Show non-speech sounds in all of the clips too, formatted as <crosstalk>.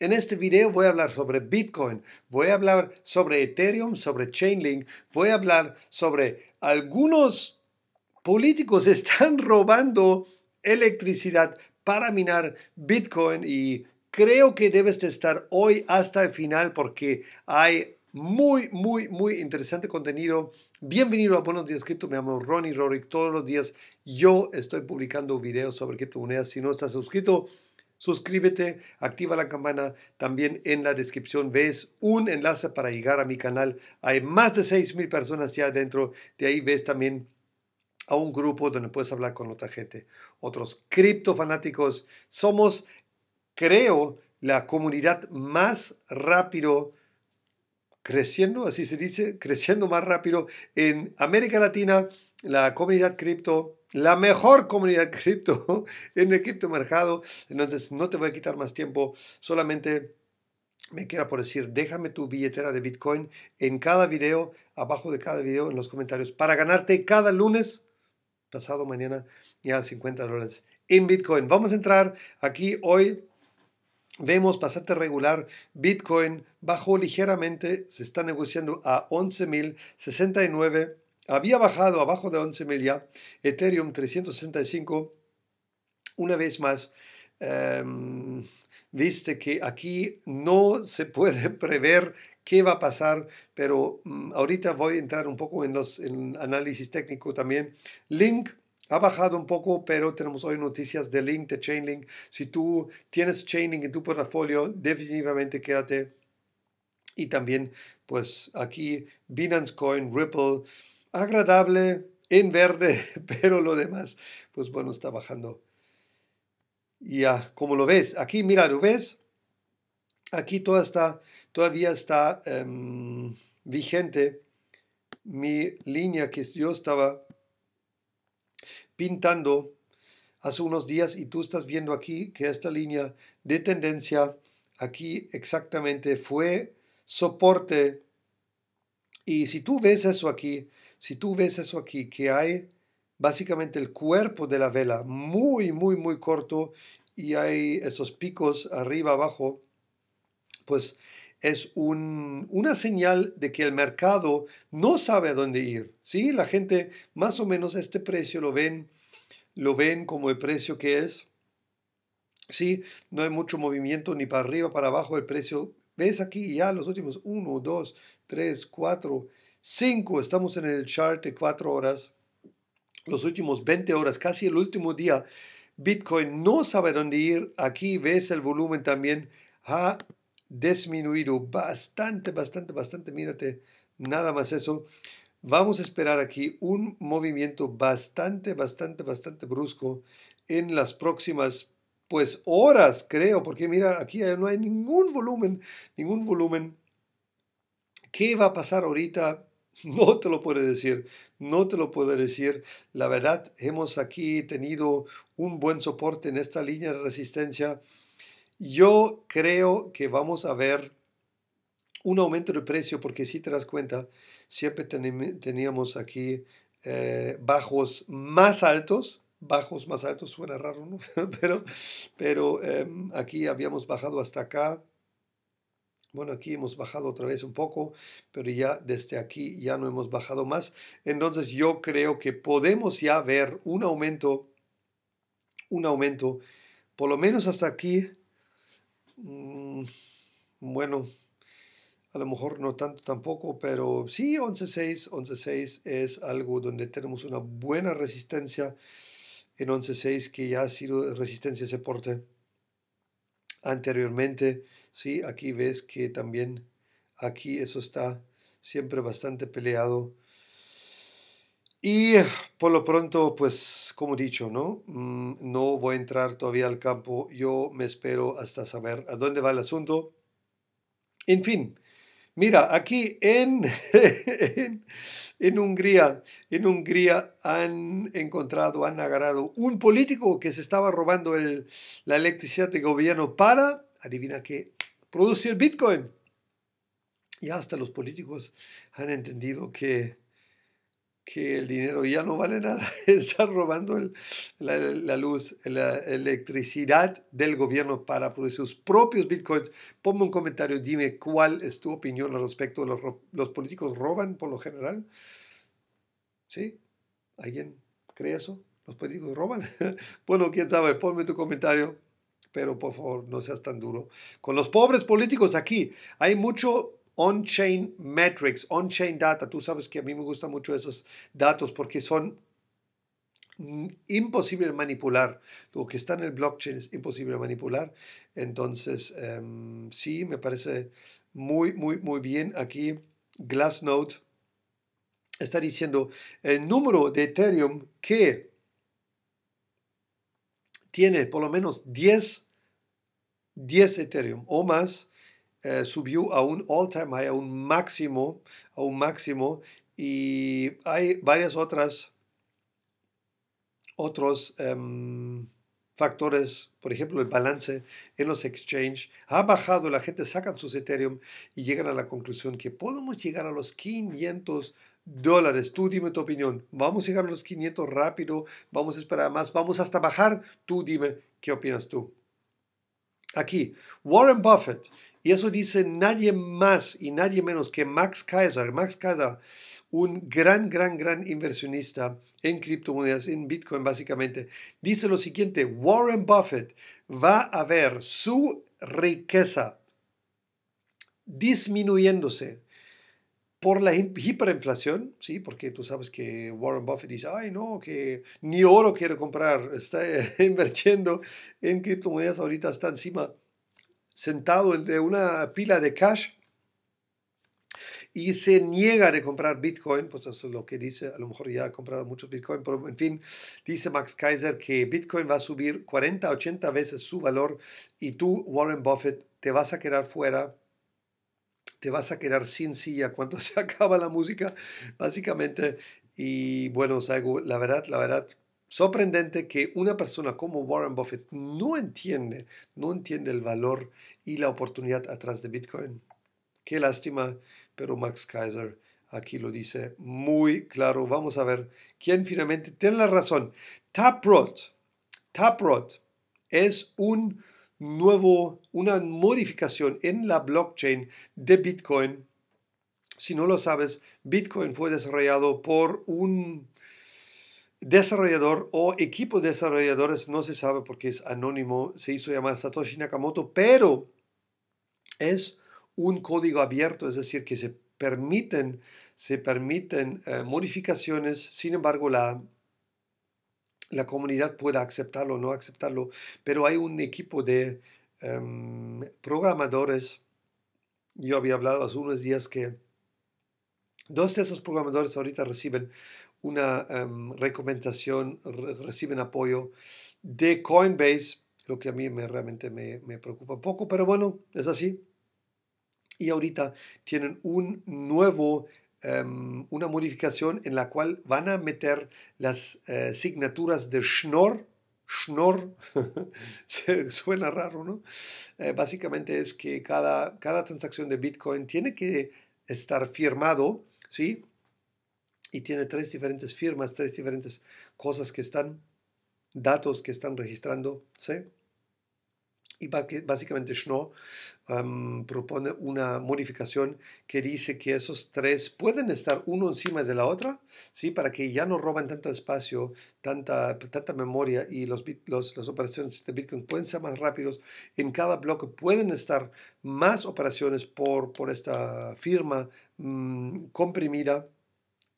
En este video voy a hablar sobre Bitcoin, voy a hablar sobre Ethereum, sobre Chainlink, voy a hablar sobre algunos políticos <laughs> están robando electricidad para minar Bitcoin y creo que debes de estar hoy hasta el final porque hay muy, muy, muy interesante contenido. Bienvenido a Buenos Días Cripto, me llamo Ronnie Rorick. Todos los días yo estoy publicando videos sobre criptomonedas. Si no estás suscrito, Suscríbete, activa la campana. También en la descripción ves un enlace para llegar a mi canal. Hay más de mil personas ya adentro De ahí ves también a un grupo donde puedes hablar con otra gente. Otros criptofanáticos. Somos, creo, la comunidad más rápido creciendo, así se dice, creciendo más rápido en América Latina, la comunidad cripto la mejor comunidad <laughs> cripto en el mercado Entonces, no te voy a quitar más tiempo, solamente me queda por decir, déjame tu billetera de Bitcoin en cada video, abajo de cada video, en los comentarios, para ganarte cada lunes, pasado mañana, ya 50 dólares en Bitcoin. Vamos a entrar aquí hoy. Vemos bastante regular, Bitcoin bajó ligeramente, se está negociando a 11.069 había bajado abajo de 11 ya, Ethereum 365 una vez más. Em, viste que aquí no se <laughs> puede prever qué va a pasar, pero mm, ahorita voy a entrar un poco en los en análisis técnico también. Link ha bajado un poco, pero tenemos hoy noticias de Link, de Chainlink. Si tú tienes Chainlink en tu portafolio, definitivamente quédate. Y también, pues aquí, Binance Coin, Ripple, agradable en verde, <laughs> pero lo demás, pues bueno, está bajando. Ya, ah, como lo ves, aquí, mira, lo ves, aquí está, todavía está em, vigente mi línea que yo estaba pintando hace unos días y tú estás viendo aquí que esta línea de tendencia aquí exactamente fue soporte. Y si tú ves eso aquí, si tú ves eso aquí, que hay básicamente el cuerpo de la vela muy, muy, muy corto y hay esos picos arriba, abajo, pues es una señal de que el mercado no sabe a dónde ir. ¿sí? La gente más o menos este precio lo ven, lo ven como el precio que es. ¿sí? No hay mucho movimiento ni para arriba, para abajo el precio. Ves aquí ya los últimos uno dos 3, 4, 5, estamos en el chart de 4 horas, los últimos 20 horas, casi el último día. Bitcoin no sabe dónde ir. Aquí ves el volumen también ha disminuido bastante, bastante, bastante. Mírate, nada más eso. Vamos a esperar aquí un movimiento bastante, bastante, bastante brusco en las próximas pues horas, creo, porque mira, aquí no hay ningún volumen, ningún volumen. ¿Qué va a pasar ahorita? No te lo puedo decir, no te lo puedo decir. La verdad, hemos aquí tenido un buen soporte en esta línea de resistencia. Yo creo que vamos a ver un aumento de precio porque si te das cuenta, siempre teníamos aquí eh, bajos más altos, bajos más altos, suena raro, ¿no? <laughs> pero, pero em, aquí habíamos bajado hasta acá, bueno, aquí hemos bajado otra vez un poco, pero ya desde aquí ya no hemos bajado más. Entonces yo creo que podemos ya ver un aumento, un aumento, por lo menos hasta aquí. Mm, bueno, a lo mejor no tanto tampoco, pero sí 11.6, 11.6 es algo donde tenemos una buena resistencia en 11.6 que ya ha sido resistencia de ese anteriormente Sí, aquí ves que también aquí eso está siempre bastante peleado. Y por lo pronto, pues como dicho, ¿no? Mm, no voy a entrar todavía al campo. Yo me espero hasta saber a dónde va el asunto. En fin, mira, aquí en, <laughs> en, Hungría, en Hungría han encontrado, han agarrado un político que se estaba robando la electricidad del gobierno para adivina qué, produce el Bitcoin. Y hasta los políticos han entendido que, que el dinero ya no vale nada, <laughs> están robando la, luz, la electricidad del gobierno para producir sus propios bitcoins. Ponme un comentario, dime cuál es tu opinión al respecto. ¿Los, los políticos roban por lo general? ¿Sí? ¿Alguien cree eso? ¿Los políticos roban? <laughs> bueno, quién sabe, ponme tu comentario pero por favor no seas tan duro. Con los pobres políticos aquí hay mucho on-chain metrics, on-chain data. Tú sabes que a mí me gustan mucho esos datos porque son de mm, manipular. Lo que está en el blockchain es imposible manipular. Entonces, em, sí, me parece muy, muy, muy bien aquí. Glassnode está diciendo el número de Ethereum que tiene por lo menos 10 10 Ethereum o más, eh, subió a un all-time high, a un máximo, a un máximo, y hay varias otras, otros em, factores, por ejemplo, el balance en los exchange ha bajado, la gente saca sus Ethereum y llegan a la conclusión que podemos llegar a los 500 dólares. Tú dime tu opinión. ¿Vamos a llegar a los 500 rápido? ¿Vamos a esperar más? ¿Vamos hasta bajar? Tú dime qué opinas tú. Aquí, Warren Buffett, y eso dice nadie más y nadie menos que Max Kaiser. Max Kaiser, un gran, gran, gran inversionista en criptomonedas, en Bitcoin básicamente, dice lo siguiente, Warren Buffett va a ver su riqueza disminuyéndose por la hiperinflación, sí, porque tú sabes que Warren Buffett dice, ay no, que ni oro quiere comprar, <laughs> está eh, invirtiendo en criptomonedas, ahorita está encima sentado en una pila de cash y se niega de comprar Bitcoin, pues eso es lo que dice, a lo mejor ya ha comprado mucho Bitcoin, pero en fin, dice Max Kaiser que Bitcoin va a subir 40, 80 veces su valor y tú, Warren Buffett, te vas a quedar fuera te vas a quedar sin silla cuando <laughs> se acaba la música, básicamente. Y bueno, la verdad, la verdad, sorprendente que una persona como Warren Buffett no entiende, no entiende el valor y la oportunidad atrás de Bitcoin. Qué lástima, pero Max Kaiser aquí lo dice muy claro. Vamos a ver quién finalmente tiene la razón. Taproot, Taproot es un nuevo, una modificación en la blockchain de Bitcoin. Si no lo sabes, Bitcoin fue desarrollado por un desarrollador o equipo de desarrolladores, no se sabe porque es anónimo, se hizo llamar Satoshi Nakamoto, pero es un código abierto, es decir, que se permiten, se permiten eh, modificaciones, sin embargo la la comunidad pueda aceptarlo o no aceptarlo, pero hay un equipo de em, programadores. Yo había hablado hace unos días que dos de esos programadores ahorita reciben una em, recomendación, reciben apoyo de Coinbase, lo que a mí me, realmente me, preocupa un poco, pero bueno, es así. Y ahorita tienen un nuevo Em, una modificación en la cual van a meter las eh, signaturas de Schnorr. Schnorr, <laughs> suena raro, ¿no? Eh, básicamente es que cada, cada transacción de Bitcoin tiene que estar firmado, ¿sí? Y tiene tres diferentes firmas, tres diferentes cosas que están, datos que están registrando, ¿sí? Y básicamente Schnorr propone una modificación que dice que esos tres pueden estar uno encima de la otra, ¿sí? para que ya no roban tanto espacio, tanta, tanta memoria y los, los, las operaciones de Bitcoin pueden ser más rápidos. En cada bloque pueden estar más operaciones por, por esta firma mm, comprimida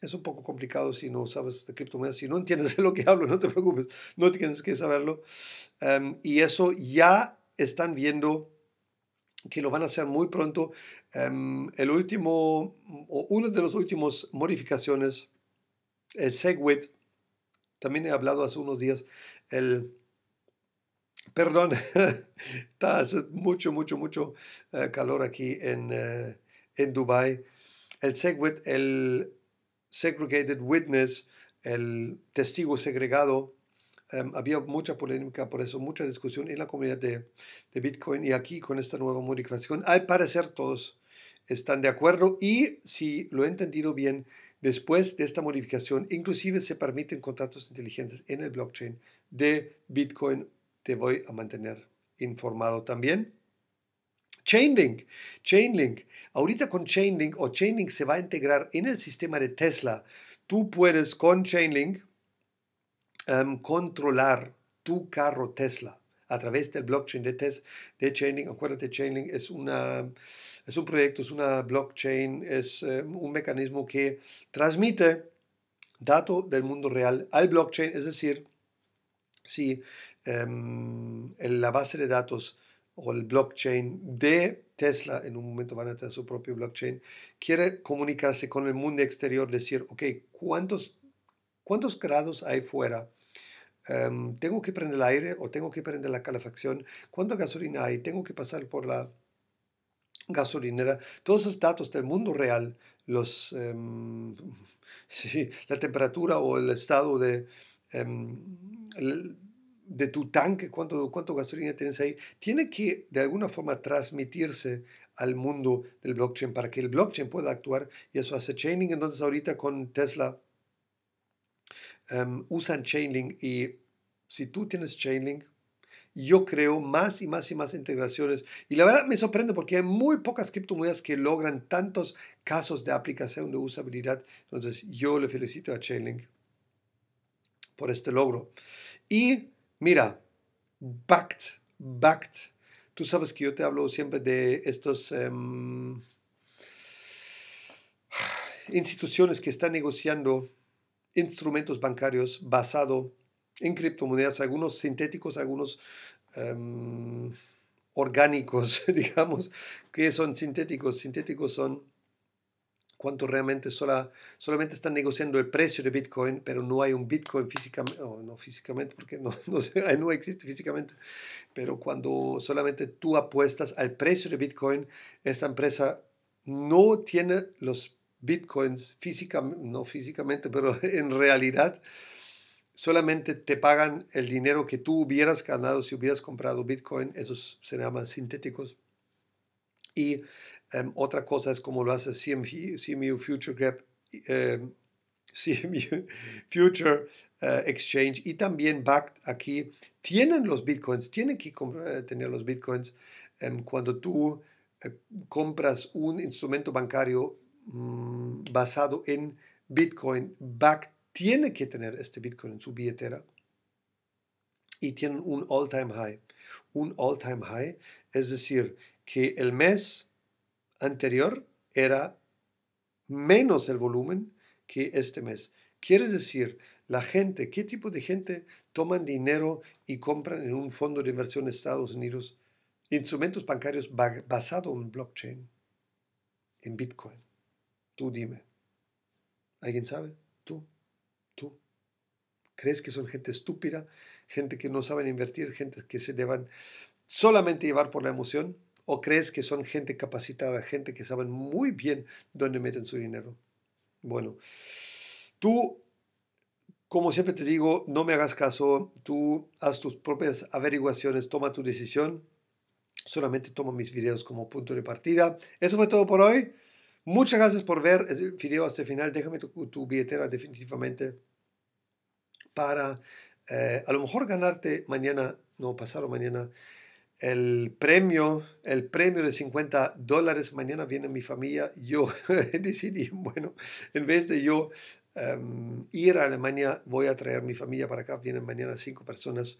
es un poco complicado si no sabes de criptomonedas. Si no entiendes <laughs> de lo que hablo, no te preocupes, no tienes que saberlo. Em, y eso ya están viendo que lo van a hacer muy pronto. Em, el último, o una de las últimas modificaciones, el SegWit, también he hablado hace unos días, el... Perdón, <laughs> está mucho, mucho, mucho eh, calor aquí en, eh, en Dubái. El SegWit, el segregated witness, el testigo segregado, em, había mucha polémica, por eso mucha discusión en la comunidad de, de Bitcoin y aquí con esta nueva modificación. Al parecer todos están de acuerdo y si lo he entendido bien, después de esta modificación, inclusive se permiten contratos inteligentes en el blockchain de Bitcoin. Te voy a mantener informado también. Chainlink. Chainlink. Ahorita con Chainlink o Chainlink se va a integrar en el sistema de Tesla. Tú puedes con Chainlink em, controlar tu carro Tesla a través del blockchain de, Tesla, de Chainlink. Acuérdate, Chainlink es, una, es un proyecto, es una blockchain, es em, un mecanismo que transmite datos del mundo real al blockchain. Es decir, si en em, la base de datos o el blockchain de Tesla, en un momento van a tener su propio blockchain, quiere comunicarse con el mundo exterior, decir, ok, ¿cuántos, cuántos grados hay fuera? Em, ¿Tengo que prender el aire o tengo que prender la calefacción? ¿Cuánta gasolina hay? ¿Tengo que pasar por la gasolinera? Todos esos datos del mundo real, los, em, <laughs> sí, la temperatura o el estado de... Em, de tu tanque, cuánto, cuánto gasolina tienes ahí, tiene que de alguna forma transmitirse al mundo del blockchain para que el blockchain pueda actuar y eso hace chaining. Entonces ahorita con Tesla em, usan chaining y si tú tienes chaining yo creo más y más y más integraciones. Y la verdad me sorprende porque hay muy pocas criptomonedas que logran tantos casos de aplicación de usabilidad. Entonces yo le felicito a Chainlink por este logro. Y Mira, backed, backed. Tú sabes que yo te hablo siempre de estas em, instituciones que están negociando instrumentos bancarios basados en criptomonedas, algunos sintéticos, algunos em, orgánicos, <laughs> digamos, que son sintéticos. Sintéticos son cuánto realmente sola, solamente están negociando el precio de Bitcoin, pero no hay un Bitcoin físicamente, no, no físicamente, porque no, <laughs> no, no, existe físicamente, pero cuando solamente tú apuestas al precio de Bitcoin, esta empresa no tiene los Bitcoins físicamente, no físicamente, pero <laughs> en realidad solamente te pagan el dinero que tú hubieras ganado si hubieras comprado Bitcoin, esos se llaman sintéticos. Y Em, otra cosa es como lo hace CMU, Future Gap, em, <laughs> CMU Future eh, Exchange y también BACT aquí. Tienen los bitcoins, tienen que eh, tener los bitcoins em, cuando tú eh, compras un instrumento bancario mm, basado en bitcoin. BACT tiene que tener este bitcoin en su billetera y tienen un all-time high. Un all-time high, es decir, que el mes anterior era menos el volumen que este mes. Quiere decir, la gente, ¿qué tipo de gente toman dinero y compran en un fondo de inversión de Estados Unidos instrumentos bancarios basados en blockchain, en Bitcoin? Tú dime. ¿Alguien sabe? Tú, tú. ¿Crees que son gente estúpida, gente que no saben invertir, gente que se deban solamente llevar por la emoción? o crees que son gente capacitada, gente que saben muy bien dónde meten su dinero. Bueno, tú, como siempre te digo, no me hagas caso, tú haz tus propias averiguaciones, toma tu decisión, solamente toma mis videos como punto de partida. Eso fue todo por hoy. Muchas gracias por ver el video hasta el final. Déjame tu, billetera definitivamente para eh, a lo mejor ganarte mañana, no, pasado mañana, el premio, el premio de 50 dólares, mañana viene mi familia, yo <laughs> decidí, bueno, en vez de yo em, ir a Alemania, voy a traer mi familia para acá, vienen mañana cinco personas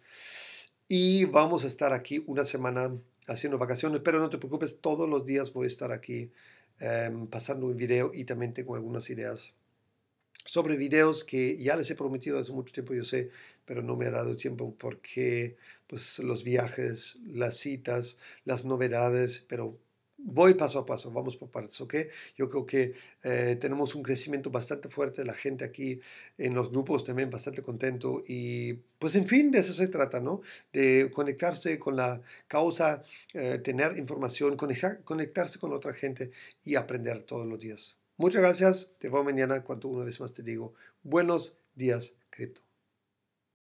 y vamos a estar aquí una semana haciendo vacaciones, pero no te preocupes, todos los días voy a estar aquí em, pasando un video y también tengo algunas ideas sobre videos que ya les he prometido hace mucho tiempo, yo sé, pero no me ha dado tiempo porque pues, los viajes, las citas, las novedades, pero voy paso a paso, vamos por partes, ¿ok? Yo creo que eh, tenemos un crecimiento bastante fuerte, la gente aquí en los grupos también bastante contento y pues en fin, de eso se trata, ¿no? De conectarse con la causa, eh, tener información, conectarse con otra gente y aprender todos los días. Muchas gracias, te veo mañana cuando una vez más te digo, buenos días, cripto.